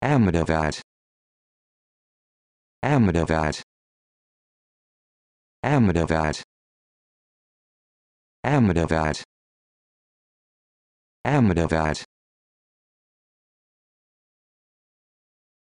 Ahmedabad Ahmedabad Ahmedabad Ahmedabad Ahmedabad